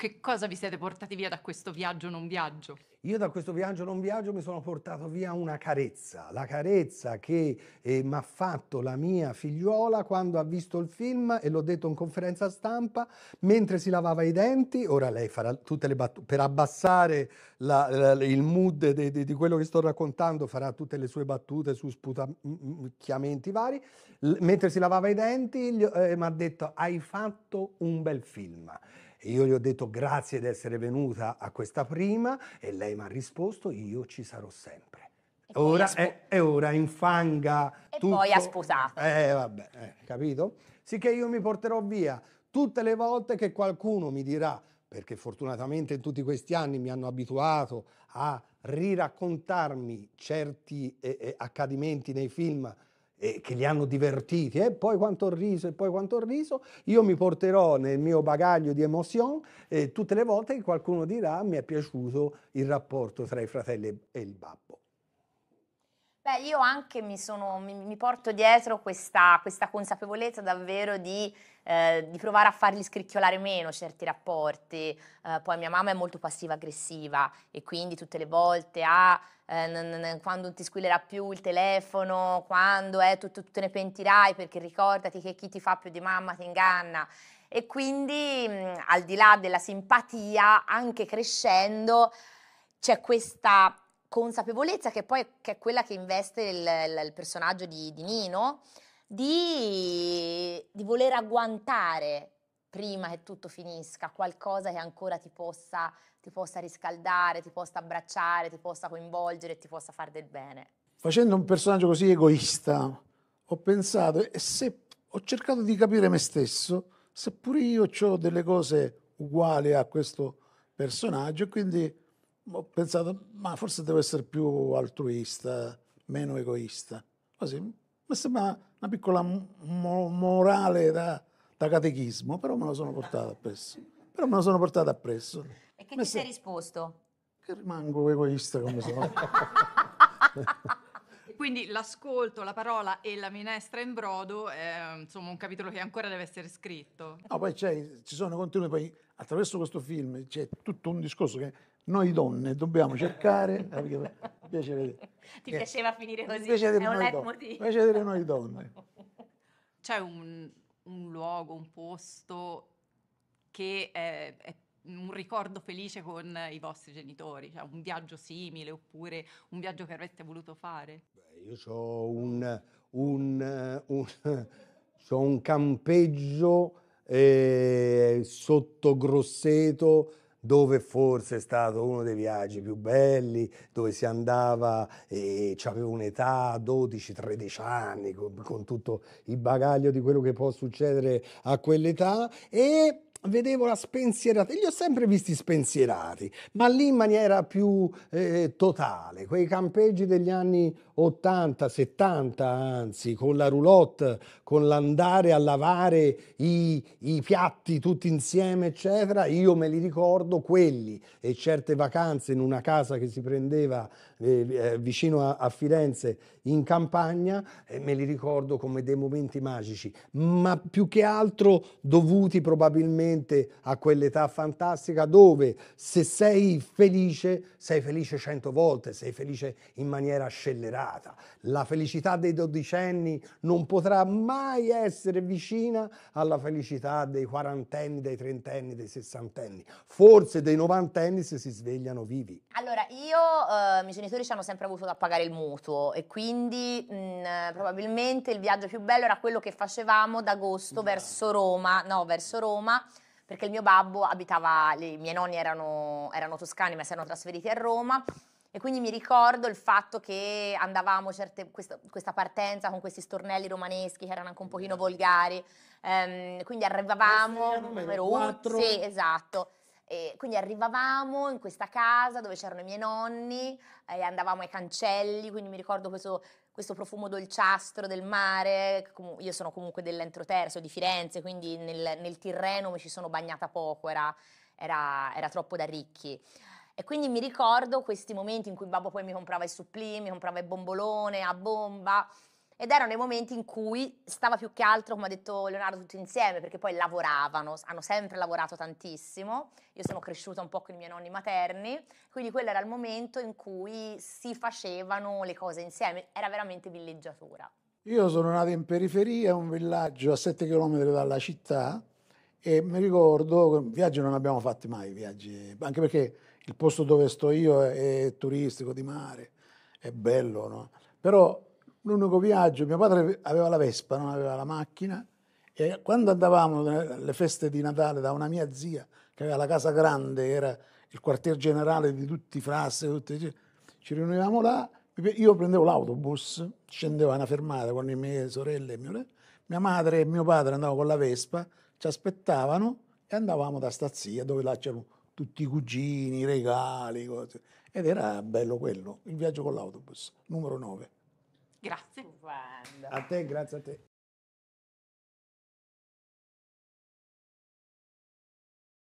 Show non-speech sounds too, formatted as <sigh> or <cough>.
che cosa vi siete portati via da questo viaggio non viaggio? Io da questo viaggio non viaggio mi sono portato via una carezza, la carezza che eh, mi ha fatto la mia figliuola quando ha visto il film e l'ho detto in conferenza stampa, mentre si lavava i denti, ora lei farà tutte le battute, per abbassare la, la, il mood di, di, di, quello che sto raccontando farà tutte le sue battute su sputacchiamenti vari, L mentre si lavava i denti eh, mi ha detto hai fatto un bel film. Io gli ho detto grazie di essere venuta a questa prima e lei mi ha risposto io ci sarò sempre. E ora, spo- è, è, ora infanga e tutto. poi ha sposato. Eh, vabbè, eh, capito? Sicché io mi porterò via tutte le volte che qualcuno mi dirà, perché fortunatamente in tutti questi anni mi hanno abituato a riraccontarmi certi eh, eh, accadimenti nei film eh, che li hanno divertiti, e eh? poi quanto ho riso e poi quanto ho riso, io mi porterò nel mio bagaglio di emozione eh, tutte le volte che qualcuno dirà mi è piaciuto il rapporto tra i fratelli e il babbo. Beh, io anche mi, sono, mi, mi porto dietro questa, questa, consapevolezza davvero di, eh, di provare a farli scricchiolare meno certi rapporti. Eh, poi mia mamma è molto passiva-aggressiva e quindi tutte le volte a ah, eh, quando ti squillerà più il telefono, quando eh, tu, tu, te ne pentirai perché ricordati che chi ti fa più di mamma ti inganna. E quindi mh, mm, al di là della simpatia, anche crescendo, c'è questa consapevolezza che poi che è quella che investe il, il, il personaggio di, di Nino, di, di, voler agguantare prima che tutto finisca qualcosa che ancora ti possa, ti possa riscaldare, ti possa abbracciare, ti possa coinvolgere, ti possa fare del bene. Facendo un personaggio così egoista, ho pensato e se ho cercato di capire me stesso, seppur io ho delle cose uguali a questo personaggio, quindi ho pensato, ma forse devo essere più altruista, meno egoista. Così, mi sembra una piccola mo- morale da, da, catechismo, però me la sono portata appresso. Però me la sono portata appresso. E che ti sei risposto? Che rimango egoista come sono. <laughs> Quindi l'ascolto, la parola e la minestra in brodo è insomma un capitolo che ancora deve essere scritto. No, poi c'è, ci sono contenuti, poi attraverso questo film c'è tutto un discorso che noi donne dobbiamo cercare... <laughs> piacere, Ti piaceva finire così? Piacere è un leitmotiv. Piacere noi donne. <laughs> C'è un, un, luogo, un posto che è, è un ricordo felice con i vostri genitori, cioè un viaggio simile oppure un viaggio che avreste voluto fare? Beh io ho un, un, un, <laughs> ho un campeggio eh, sotto Grosseto dove forse è stato uno dei viaggi più belli, dove si andava e eh, avevo un'età 12-13 anni con, con, tutto il bagaglio di quello che può succedere a quell'età e vedevo la spensierata, li ho sempre visti spensierati, ma lì in maniera più eh, totale, quei campeggi degli anni 80, 70 anzi, con la roulotte, con l'andare a lavare i, i, piatti tutti insieme, eccetera, io me li ricordo quelli e certe vacanze in una casa che si prendeva eh, eh, vicino a, a, Firenze in campagna, eh, me li ricordo come dei momenti magici, ma più che altro dovuti probabilmente a quell'età fantastica dove se sei felice, sei felice cento volte, sei felice in maniera scellerata superata. La felicità dei dodicenni non potrà mai essere vicina alla felicità dei quarantenni, dei trentenni, dei sessantenni, forse dei novantenni se si svegliano vivi. Allora, io, eh, i miei genitori ci hanno sempre avuto da pagare il mutuo e quindi mh, mm, probabilmente il viaggio più bello era quello che facevamo d'agosto no. verso Roma, no, verso Roma perché il mio babbo abitava, i miei nonni erano, erano toscani ma si erano trasferiti a Roma e quindi mi ricordo il fatto che andavamo certe, questa, questa, partenza con questi stornelli romaneschi che erano anche un pochino volgari, ehm, quindi arrivavamo, eh sì, numero 4. sì, esatto. E quindi arrivavamo in questa casa dove c'erano i miei nonni eh, andavamo ai cancelli, quindi mi ricordo questo, questo profumo dolciastro del mare. Io sono comunque dell'entroterzo di Firenze, quindi nel, nel Tirreno mi ci sono bagnata poco, era, era, era troppo da ricchi. E quindi mi ricordo questi momenti in cui babbo poi mi comprava i supplì, mi comprava il bombolone a bomba. Ed erano i momenti in cui stava più che altro, come ha detto Leonardo, tutti insieme, perché poi lavoravano, hanno sempre lavorato tantissimo. Io sono cresciuta un po' con i miei nonni materni, quindi quello era il momento in cui si facevano le cose insieme, era veramente villeggiatura. Io sono nato in periferia, un villaggio a 7 km dalla città, e mi ricordo, viaggi non abbiamo fatti mai, viaggi, anche perché il posto dove sto io è, è turistico, di mare, è bello, no? Però l'unico viaggio, mio padre aveva la Vespa, non aveva la macchina, e quando andavamo alle feste di Natale da una mia zia, che aveva la casa grande, era il quartier generale di tutti i frasse, tutti, ci riunivamo là, io prendevo l'autobus, scendevo a una fermata con le mie sorelle e mio re, mia madre e mio padre andavano con la Vespa, ci aspettavano e andavamo da sta zia dove là c'erano tutti i cugini, i regali, cose. ed era bello quello, il viaggio con l'autobus, numero 9. Grazie. A te, grazie a te.